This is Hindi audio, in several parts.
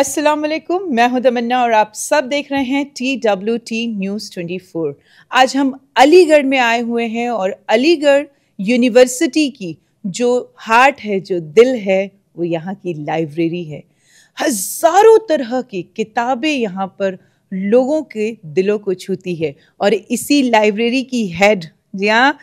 अस्सलाम वालेकुम मैं हूं तमन्ना और आप सब देख रहे हैं T W T news twenty four आज हम अलीगढ़ में आए हुए हैं और अलीगढ़ यूनिवर्सिटी की जो हार्ट है जो दिल है वो यहाँ की लाइब्रेरी है हज़ारों तरह की किताबें यहाँ पर लोगों के दिलों को छूती है और इसी लाइब्रेरी की हेड जी हाँ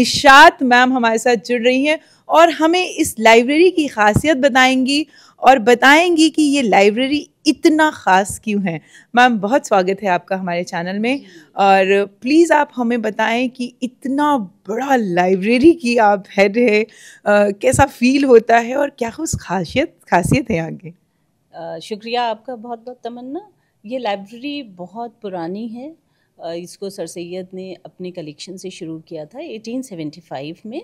निशात मैम हमारे साथ जुड़ रही हैं और हमें इस लाइब्रेरी की खासियत बताएंगी और बताएंगी कि ये लाइब्रेरी इतना ख़ास क्यों है मैम बहुत स्वागत है आपका हमारे चैनल में और प्लीज़ आप हमें बताएं कि इतना बड़ा लाइब्रेरी की आप हेड है आ, कैसा फील होता है और क्या उस खासियत खासियत है आगे शुक्रिया आपका बहुत बहुत तमन्ना ये लाइब्रेरी बहुत पुरानी है इसको सर सैद ने अपने कलेक्शन से शुरू किया था 1875 में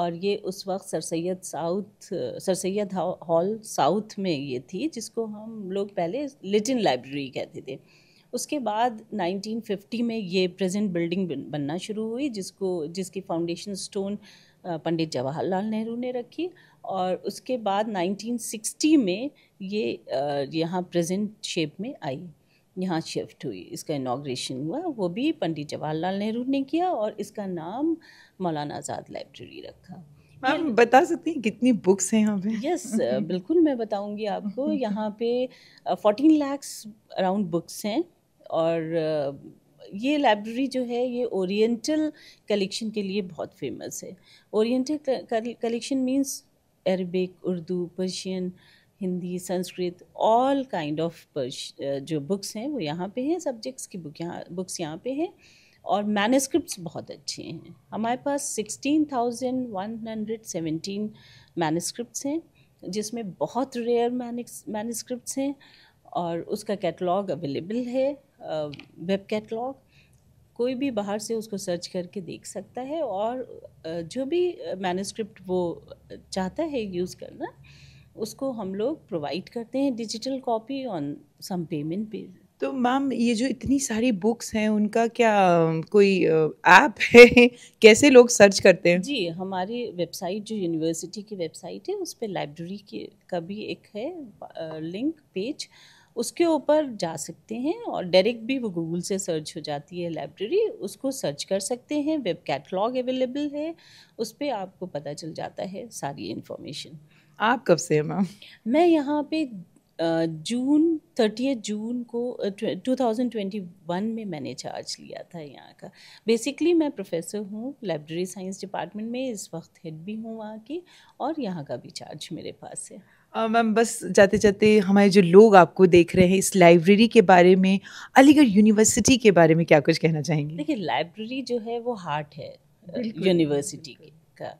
और ये उस वक्त sir Syed south sir Syed hall south में ये थी जिसको हम लोग पहले लिटिन लाइब्रेरी कहते थे उसके बाद 1950 में ये प्रेजेंट बिल्डिंग बनना शुरू हुई जिसको जिसकी फाउंडेशन स्टोन पंडित जवाहरलाल नेहरू ने रखी और उसके बाद 1960 में ये यहाँ प्रेजेंट शेप में आई यहाँ शिफ्ट हुई इसका इनाग्रेशन हुआ वो भी पंडित जवाहरलाल नेहरू ने किया और इसका नाम मौलाना आज़ाद लाइब्रेरी रखा मैम बता सकती हैं कितनी बुक्स हैं यहाँ पे यस yes, बिल्कुल मैं बताऊंगी आपको यहाँ पे फोर्टीन लैक्स अराउंड बुक्स हैं और ये लाइब्रेरी जो है ये ओरिएंटल कलेक्शन के लिए बहुत फेमस है oriental collection means Arabic Urdu Persian Hindi Sanskrit all kind of जो बुक्स हैं वो यहाँ पे हैं सब्जेक्ट्स की बुक यहाँ बुक्स यहाँ पे हैं और मैनस्क्रिप्ट बहुत अच्छे हैं हमारे पास sixteen thousand one hundred seventeen manuscript हैं जिसमें बहुत रेयर मैनस्क्रिप्ट हैं और उसका कैटलॉग अवेलेबल है वेब कैटलॉग कोई भी बाहर से उसको सर्च करके देख सकता है और जो भी मैनस्क्रिप्ट वो चाहता है यूज़ करना उसको हम लोग प्रोवाइड करते हैं digital copy on some payment पे तो मैम ये जो इतनी सारी बुक्स हैं उनका क्या कोई ऐप है कैसे लोग सर्च करते हैं जी हमारी वेबसाइट जो यूनिवर्सिटी की वेबसाइट है उस पर लाइब्रेरी के का भी एक है लिंक पेज उसके ऊपर जा सकते हैं और डायरेक्ट भी वो गूगल से सर्च हो जाती है लाइब्रेरी उसको सर्च कर सकते हैं वेब कैटलॉग अवेलेबल है उस पर आपको पता चल जाता है सारी इन्फॉर्मेशन आप कब से हैं मैम मैं यहाँ पे जून थर्टी जून को टू थाउजेंड ट्वेंटी वन में मैंने चार्ज लिया था यहाँ का बेसिकली मैं प्रोफेसर हूँ लाइब्रेरी साइंस डिपार्टमेंट में इस वक्त हेड भी हूँ वहाँ की और यहाँ का भी चार्ज मेरे पास है मैम बस जाते जाते हमारे जो लोग आपको देख रहे हैं इस लाइब्रेरी के बारे में अलीगढ़ यूनिवर्सिटी के बारे में क्या कुछ कहना चाहेंगे देखिए लाइब्रेरी जो है वो हार्ट है यूनिवर्सिटी का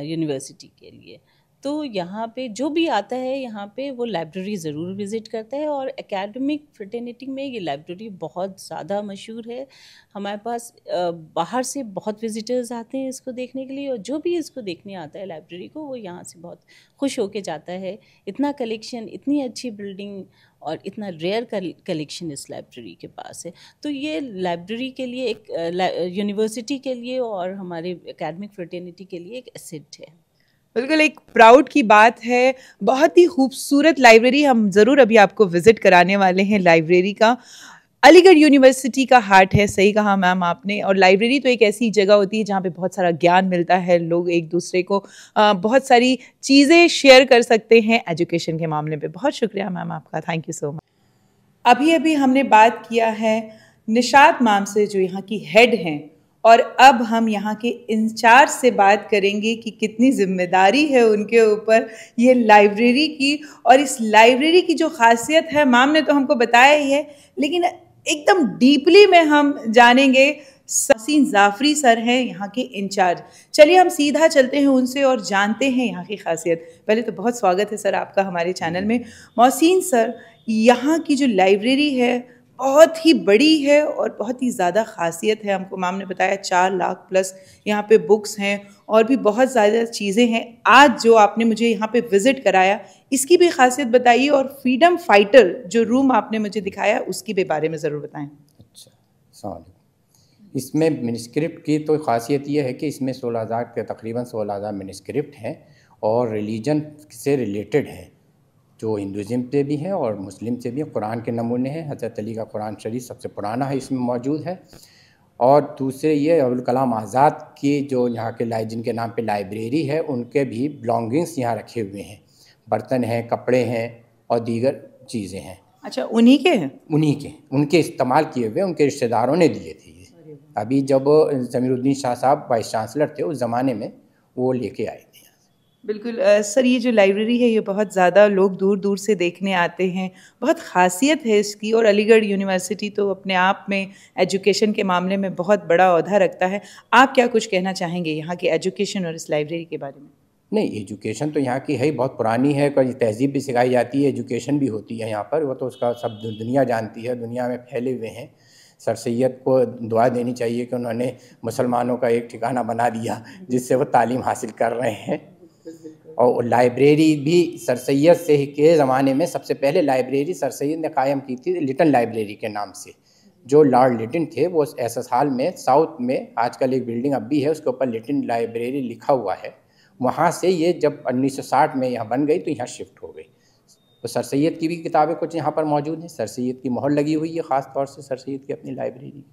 यूनिवर्सिटी के लिए तो यहाँ पे जो भी आता है यहाँ पे वो लाइब्रेरी ज़रूर विज़िट करता है और एकेडमिक फ्रटर्निटी में ये लाइब्रेरी बहुत ज़्यादा मशहूर है हमारे पास बाहर से बहुत विज़िटर्स आते हैं इसको देखने के लिए और जो भी इसको देखने आता है लाइब्रेरी को वो यहाँ से बहुत खुश होके जाता है इतना कलेक्शन इतनी अच्छी बिल्डिंग और इतना रेयर कलेक्शन इस लाइब्रेरी के पास है तो ये लाइब्रेरी के लिए एक यूनिवर्सिटी के लिए और हमारे एकेडमिक फ्रटर्निटी के लिए एक एसिड है बिल्कुल एक प्राउड की बात है बहुत ही खूबसूरत लाइब्रेरी हम ज़रूर अभी आपको विज़िट कराने वाले हैं लाइब्रेरी का अलीगढ़ यूनिवर्सिटी का हार्ट है सही कहा मैम आपने और लाइब्रेरी तो एक ऐसी जगह होती है जहाँ पे बहुत सारा ज्ञान मिलता है लोग एक दूसरे को बहुत सारी चीज़ें शेयर कर सकते हैं एजुकेशन के मामले पे बहुत शुक्रिया मैम आपका थैंक यू सो मच अभी अभी हमने बात किया है निषाद मैम से जो यहाँ की हेड हैं और अब हम यहाँ के इंचार्ज से बात करेंगे कि कितनी जिम्मेदारी है उनके ऊपर ये लाइब्रेरी की और इस लाइब्रेरी की जो खासियत है माम ने तो हमको बताया ही है लेकिन एकदम डीपली में हम जानेंगे ससीन जाफरी सर हैं यहाँ के इंचार्ज चलिए हम सीधा चलते हैं उनसे और जानते हैं यहाँ की खासियत पहले तो बहुत स्वागत है सर आपका हमारे चैनल में मोहसिन सर यहाँ की जो लाइब्रेरी है बहुत ही बड़ी है और बहुत ही ज़्यादा खासियत है हमको माम ने बताया चार लाख प्लस यहाँ पे बुक्स हैं और भी बहुत ज़्यादा चीज़ें हैं आज जो आपने मुझे यहाँ पे विज़िट कराया इसकी भी खासियत बताइए और फ्रीडम फाइटर जो रूम आपने मुझे दिखाया उसकी भी बारे में ज़रूर बताएं अच्छा इसमें मिनस्क्रिप्ट की तो खासियत यह है कि इसमें सोलह हज़ार तकरीबन सोलह हज़ार मिनस्क्रिप्ट हैं और रिलीजन से रिलेटेड है जो हिंदुज़म से भी हैं और मुस्लिम से भी कुरान के नमूने हैं हज़रत अली का कुरान शरीफ सबसे पुराना है इसमें मौजूद है और दूसरे ये अबुलकलाम आज़ाद की जो यहाँ के लाई जिनके नाम पे लाइब्रेरी है उनके भी बिलोंगिंग्स यहाँ रखे हुए हैं बर्तन हैं कपड़े हैं और दीगर चीज़ें हैं अच्छा उन्हीं के हैं उन्हीं के उनके इस्तेमाल किए हुए उनके रिश्तेदारों ने दिए थे अभी जब जमीरुद्दीन शाह साहब वाइस चांसलर थे उस ज़माने में वो लेके आए बिल्कुल आ, सर ये जो लाइब्रेरी है ये बहुत ज़्यादा लोग दूर दूर से देखने आते हैं बहुत खासियत है इसकी और अलीगढ़ यूनिवर्सिटी तो अपने आप में एजुकेशन के मामले में बहुत बड़ा अहदा रखता है आप क्या कुछ कहना चाहेंगे यहाँ के एजुकेशन और इस लाइब्रेरी के बारे में नहीं एजुकेशन तो यहाँ की है ही बहुत पुरानी है तहजीब भी सिखाई जाती है एजुकेशन भी होती है यहाँ पर वो तो उसका सब दुनिया जानती है दुनिया में फैले हुए हैं सर सैद को दुआ देनी चाहिए कि उन्होंने मुसलमानों का एक ठिकाना बना दिया जिससे वो तालीम हासिल कर रहे हैं और लाइब्रेरी भी सर सैद से ही के ज़माने में सबसे पहले लाइब्रेरी सर सैद ने कायम की थी लिटन लाइब्रेरी के नाम से जो लॉर्ड लिटिन थे वो एस एस हाल में साउथ में आजकल एक बिल्डिंग अब भी है उसके ऊपर लिटिन लाइब्रेरी लिखा हुआ है वहाँ से ये जब 1960 में यहाँ बन गई तो यहाँ शिफ्ट हो गई तो सर सैद की भी किताबें कुछ यहाँ पर मौजूद हैं सर सैद की मोहर लगी हुई है ख़ास तौर से सर सैद की अपनी लाइब्रेरी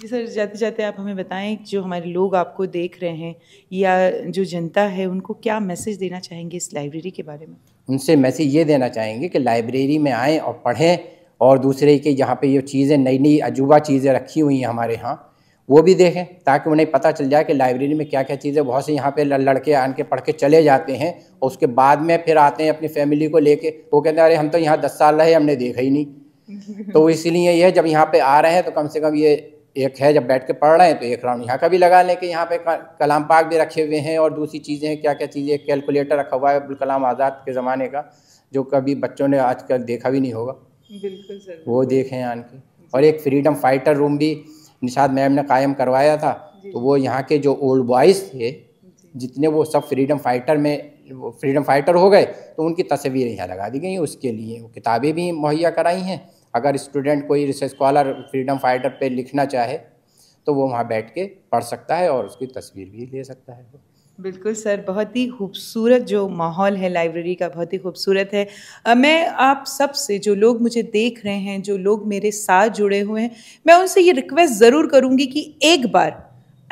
जी सर जाते जाते आप हमें बताएं जो हमारे लोग आपको देख रहे हैं या जो जनता है उनको क्या मैसेज देना चाहेंगे इस लाइब्रेरी के बारे में उनसे मैसेज ये देना चाहेंगे कि लाइब्रेरी में आएँ और पढ़ें और दूसरे के यहाँ पे ये चीज़ें नई नई अजूबा चीज़ें रखी हुई हैं हमारे यहाँ वो भी देखें ताकि उन्हें पता चल जाए कि लाइब्रेरी में क्या क्या चीज़ें बहुत से यहाँ पे लड़के आन के पढ़ के चले जाते हैं और उसके बाद में फिर आते हैं अपनी फैमिली को लेके वो कहते हैं अरे हम तो यहाँ दस साल रहे हमने देखा ही नहीं तो इसीलिए यह जब यहाँ पे आ रहे हैं तो कम से कम ये एक है जब बैठ के पढ़ रहे हैं तो एक राउंड यहाँ का भी लगा लें कि यहाँ पे कलाम पाक भी रखे हुए हैं और दूसरी चीज़ें हैं क्या क्या चीज़ें कैलकुलेटर रखा हुआ है अब्दुल कलाम आज़ाद के ज़माने का जो कभी बच्चों ने आजकल देखा भी नहीं होगा बिल्कुल वो देखें यहाँ के और एक फ्रीडम फाइटर रूम भी निषाद मैम ने कायम करवाया था तो वो यहाँ के जो ओल्ड बॉयज़ थे जितने वो सब फ्रीडम फाइटर में फ्रीडम फाइटर हो गए तो उनकी तस्वीरें यहाँ लगा दी गई उसके लिए वो किताबें भी मुहैया कराई हैं अगर स्टूडेंट कोई रिसर्च स्कॉलर फ्रीडम फाइटर पे लिखना चाहे तो वो वहाँ बैठ के पढ़ सकता है और उसकी तस्वीर भी ले सकता है बिल्कुल सर बहुत ही खूबसूरत जो माहौल है लाइब्रेरी का बहुत ही खूबसूरत है आ, मैं आप सब से जो लोग मुझे देख रहे हैं जो लोग मेरे साथ जुड़े हुए हैं मैं उनसे ये रिक्वेस्ट ज़रूर करूँगी कि एक बार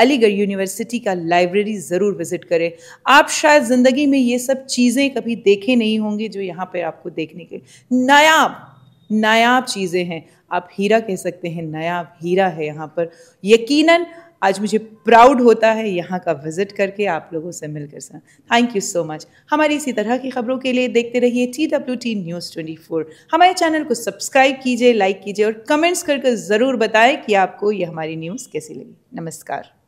अलीगढ़ यूनिवर्सिटी का लाइब्रेरी ज़रूर विज़िट करें आप शायद ज़िंदगी में ये सब चीज़ें कभी देखे नहीं होंगे जो यहाँ पर आपको देखने के नायाब नायाब चीज़ें हैं आप हीरा कह सकते हैं नायाब हीरा है यहाँ पर यकीनन आज मुझे प्राउड होता है यहाँ का विज़िट करके आप लोगों से मिलकर sir thank you so much हमारी इसी तरह की खबरों के लिए देखते रहिए T W T news twenty four हमारे चैनल को सब्सक्राइब कीजिए लाइक कीजिए और कमेंट्स करके ज़रूर बताएं कि आपको ये हमारी न्यूज़ कैसी लगी नमस्कार